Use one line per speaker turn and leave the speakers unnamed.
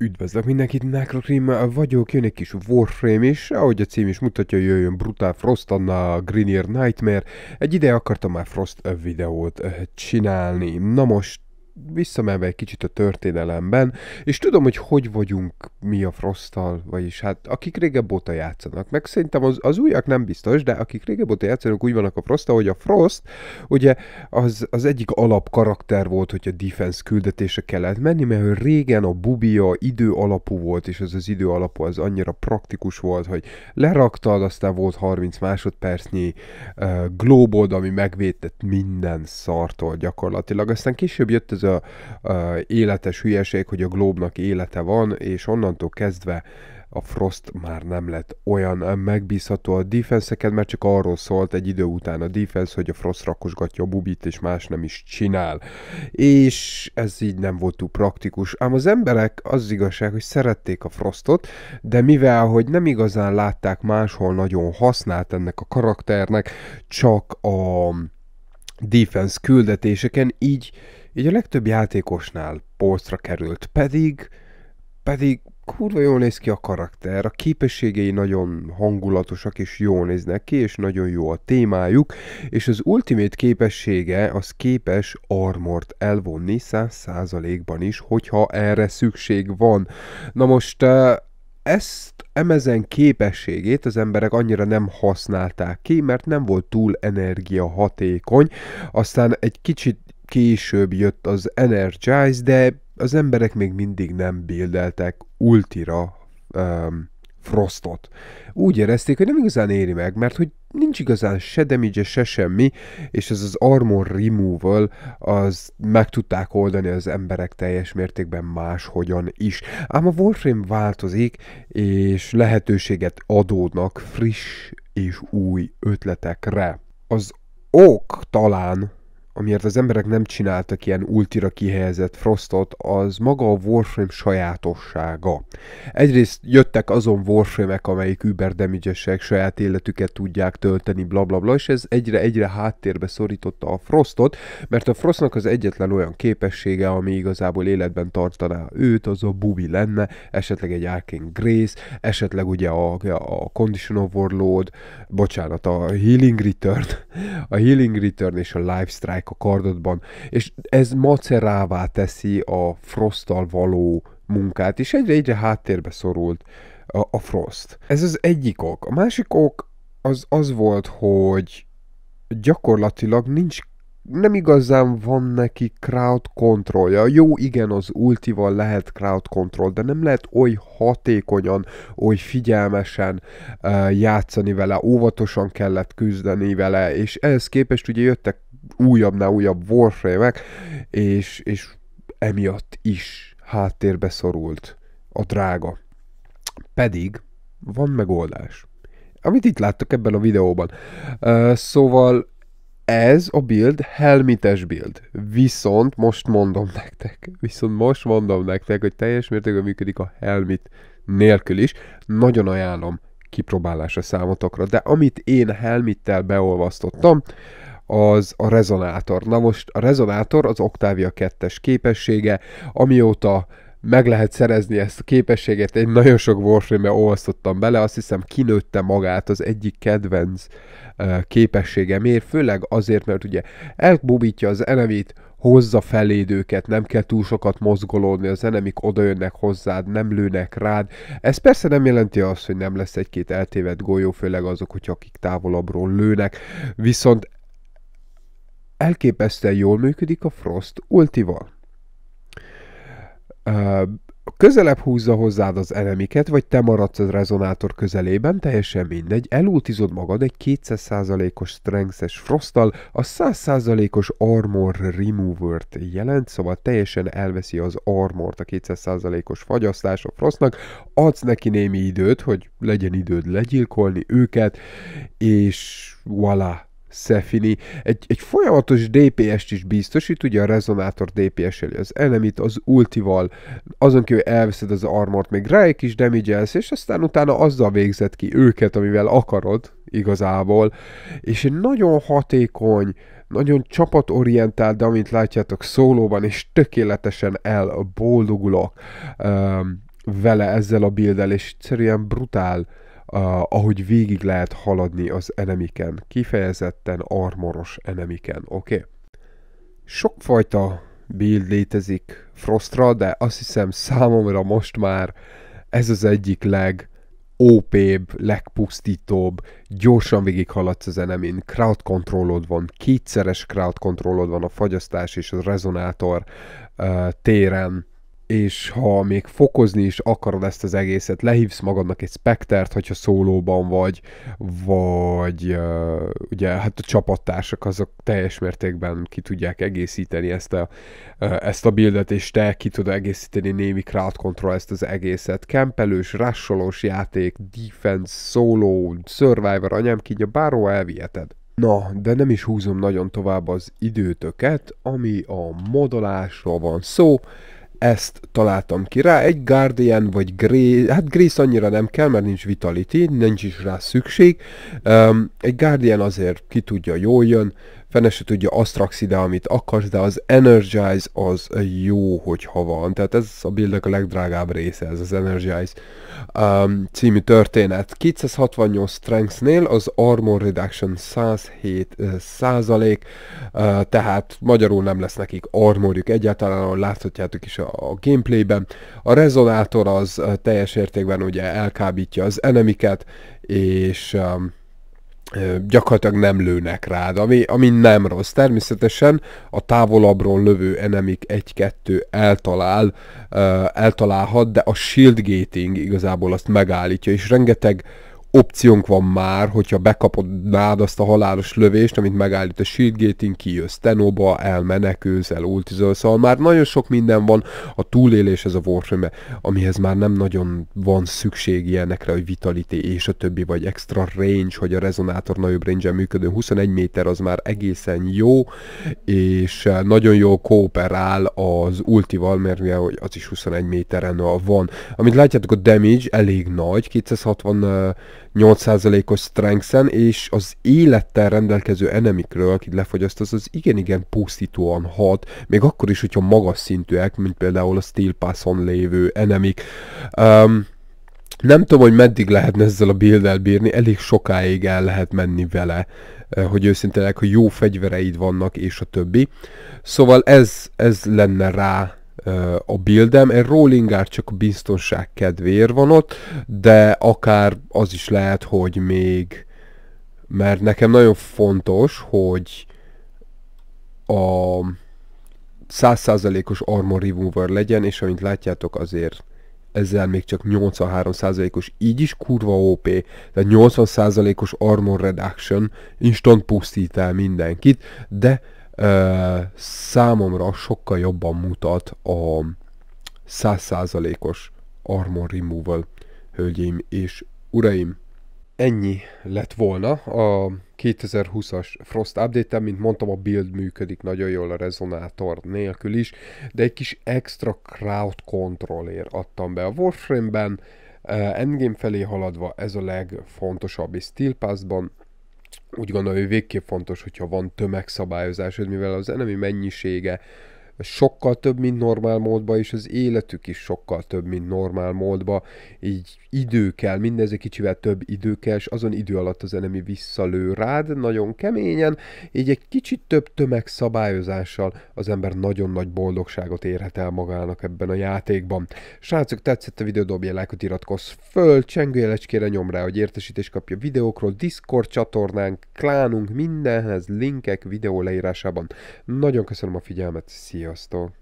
Üdvözlök mindenkit, Necrocream vagyok, jön egy kis Warframe is, ahogy a cím is mutatja, jöjjön Brutal Frost, Anna Greenier Nightmare. Egy ide akartam már Frost videót eh, csinálni. Na most visszamenve egy kicsit a történelemben, és tudom, hogy hogy vagyunk Mia Frosttal, vagyis hát akik régebb óta játszanak, meg szerintem az, az újak nem biztos, de akik régebb óta játszanak, úgy vannak a Frosttal, hogy a Frost, ugye az, az egyik alapkarakter volt, hogy a defense küldetése kellett menni, mert régen a bubia idő alapú volt, és az az idő alapú az annyira praktikus volt, hogy leraktad, aztán volt 30 másodpercnyi uh, globod, ami megvétett minden szartól gyakorlatilag. Aztán később jött ez a uh, életes hülyeség, hogy a globnak élete van, és onnan onnantól kezdve a Frost már nem lett olyan megbízható a defense mert csak arról szólt egy idő után a defense, hogy a Frost rakosgatja a bubit, és más nem is csinál. És ez így nem volt túl praktikus. Ám az emberek az igazság, hogy szerették a Frostot, de mivel, hogy nem igazán látták máshol nagyon használt ennek a karakternek, csak a defense küldetéseken, így, így a legtöbb játékosnál polcra került, pedig pedig kurva jól néz ki a karakter, a képességei nagyon hangulatosak és jól néznek ki, és nagyon jó a témájuk, és az ultimate képessége az képes armort elvonni száz ban is, hogyha erre szükség van. Na most ezt emezen képességét az emberek annyira nem használták ki, mert nem volt túl energia hatékony. Aztán egy kicsit később jött az Energize, de az emberek még mindig nem bildeltek ultira um, Frostot. Úgy érezték, hogy nem igazán éri meg, mert hogy nincs igazán se damage se semmi, és ez az armor removal, az meg tudták oldani az emberek teljes mértékben máshogyan is. Ám a Warframe változik, és lehetőséget adódnak friss és új ötletekre. Az ok talán amiért az emberek nem csináltak ilyen ultira kihelyezett frostot, az maga a Warframe sajátossága. Egyrészt jöttek azon Warframe-ek, amelyik über damage saját életüket tudják tölteni, blablabla, bla, bla, és ez egyre-egyre háttérbe szorította a frostot, mert a frostnak az egyetlen olyan képessége, ami igazából életben tartaná őt, az a bubi lenne, esetleg egy Arcane Grace, esetleg ugye a, a Condition Overload, bocsánat, a Healing Return, a Healing Return és a Life Strike a kardodban. És ez macerává teszi a frosttal való munkát, és egyre-egyre háttérbe szorult a, a Frost. Ez az egyik ok. A másik ok az az volt, hogy gyakorlatilag nincs nem igazán van neki crowd controlja. Jó, igen, az ultival lehet crowd control, de nem lehet oly hatékonyan, oly figyelmesen uh, játszani vele, óvatosan kellett küzdeni vele, és ehhez képest ugye jöttek újabbnál újabb warframe és, és emiatt is háttérbe szorult a drága. Pedig van megoldás. Amit itt láttok ebben a videóban. Uh, szóval ez a build helmites build. Viszont most mondom nektek, viszont most mondom nektek, hogy teljes mértékben működik a helmit nélkül is. Nagyon ajánlom kipróbálásra számotokra, de amit én helmittel beolvasztottam, uh, az a rezonátor. Na most a rezonátor az Octavia 2-es képessége, amióta meg lehet szerezni ezt a képességet, én nagyon sok warframe olvasztottam bele, azt hiszem kinőtte magát az egyik kedvenc e, képessége. Miért? Főleg azért, mert ugye elbubítja az enemit, hozza feléd őket, nem kell túl sokat mozgolódni, az enemik odajönnek hozzád, nem lőnek rád. Ez persze nem jelenti azt, hogy nem lesz egy-két eltévedt golyó, főleg azok, hogy akik távolabbról lőnek, viszont elképesztően jól működik a Frost ultival. Közelebb húzza hozzád az enemiket, vagy te maradsz a rezonátor közelében, teljesen mindegy, elútizod magad egy 200%-os strengthes frosttal, a 100%-os armor remover-t jelent, szóval teljesen elveszi az armort a 200%-os fagyasztás a frostnak, adsz neki némi időt, hogy legyen időd legyilkolni őket, és voilà, Szefini. Egy, egy folyamatos DPS-t is biztosít, ugye a rezonátor dps eli az elemit, az ultival, azon kívül elveszed az armort, még rá egy kis damage és aztán utána azzal végzed ki őket, amivel akarod igazából, és egy nagyon hatékony, nagyon csapatorientált, de amint látjátok szólóban, és tökéletesen elboldogulok um, vele ezzel a bilddel, és egyszerűen brutál ahogy végig lehet haladni az enemiken, kifejezetten armoros enemiken, oké? Okay? Sokfajta build létezik Frostra, de azt hiszem számomra most már ez az egyik leg OP-bb, legpusztítóbb, gyorsan végighaladsz az enemin, crowd controlod van, kétszeres crowd controlod van a fagyasztás és a rezonátor uh, téren, és ha még fokozni is akarod ezt az egészet, lehívsz magadnak egy spektert, hogyha szólóban vagy, vagy uh, ugye hát a csapattársak azok teljes mértékben ki tudják egészíteni ezt a, uh, ezt a bildet, és te ki tudod egészíteni némi crowd control ezt az egészet. Kempelős, rassolós játék, defense, solo, survivor, anyám a bárhol elviheted. Na, de nem is húzom nagyon tovább az időtöket, ami a modolásról van szó. Szóval ezt találtam ki rá, egy Guardian vagy Grace, hát Grace annyira nem kell, mert nincs Vitality, nincs is rá szükség, um, egy Guardian azért ki tudja, jól jön, fene se tudja raksz ide, amit akarsz, de az Energize az jó, hogyha van. Tehát ez a bildek a legdrágább része, ez az Energize um, című történet. 268 Strengthnél az Armor Reduction 107 százalék, uh, tehát magyarul nem lesz nekik armorjuk egyáltalán, ahol láthatjátok is a, a gameplayben. A rezonátor az teljes értékben ugye elkábítja az enemiket, és um, gyakorlatilag nem lőnek rád, ami, ami nem rossz. Természetesen a távolabbról lövő enemik 1-2 eltalál, eltalálhat, de a shield gating igazából azt megállítja, és rengeteg uh, opciónk van már, hogyha bekapodnád azt a halálos lövést, amit megállít a shield gating, kijössz tenóba, elmenekülsz, elultizol, szóval már nagyon sok minden van, a túlélés ez a warframe amihez már nem nagyon van szükség ilyenekre, hogy vitality és a többi, vagy extra range, hogy a rezonátor nagyobb range működő 21 méter az már egészen jó, és eh, nagyon jól kooperál az ultival, mert ugye az is 21 méteren van. Amit látjátok, a damage elég nagy, 260 8%-os strengthen, és az élettel rendelkező enemikről, akit lefogyaszt, az az igen-igen pusztítóan hat, még akkor is, hogyha magas szintűek, mint például a Steel Passon lévő enemik. Um, nem tudom, hogy meddig lehetne ezzel a build bírni, elég sokáig el lehet menni vele, eh, hogy őszinte hogy jó fegyvereid vannak, és a többi. Szóval ez, ez lenne rá a bildem. Egy rolling csak a biztonság kedvéért van ott, de akár az is lehet, hogy még mert nekem nagyon fontos, hogy a 100%-os armor remover legyen, és amint látjátok azért ezzel még csak 83%-os, így is kurva OP, de 80%-os armor reduction, instant pusztít el mindenkit, de ö, számomra sokkal jobban mutat a 100%-os Armor Removal, hölgyeim és uraim. Ennyi lett volna a 2020-as Frost update mint mondtam, a build működik nagyon jól a rezonátor nélkül is, de egy kis extra crowd controllért adtam be a Warframe-ben, Endgame felé haladva ez a legfontosabb, és Steel Pass-ban úgy gondolom, hogy végképp fontos, hogyha van tömegszabályozásod, mivel az enemi mennyisége sokkal több, mint normál módba, és az életük is sokkal több, mint normál módba. Így idő kell, mindez egy kicsivel több idő kell, és azon idő alatt az enemi visszalő rád nagyon keményen, így egy kicsit több tömegszabályozással az ember nagyon nagy boldogságot érhet el magának ebben a játékban. Srácok, tetszett a videó, dobj lájkot, iratkozz föl, csengőjelecskére nyom rá, hogy értesítést kapja videókról, Discord csatornánk, klánunk, mindenhez linkek videó leírásában. Nagyon köszönöm a figyelmet, szia! ее стол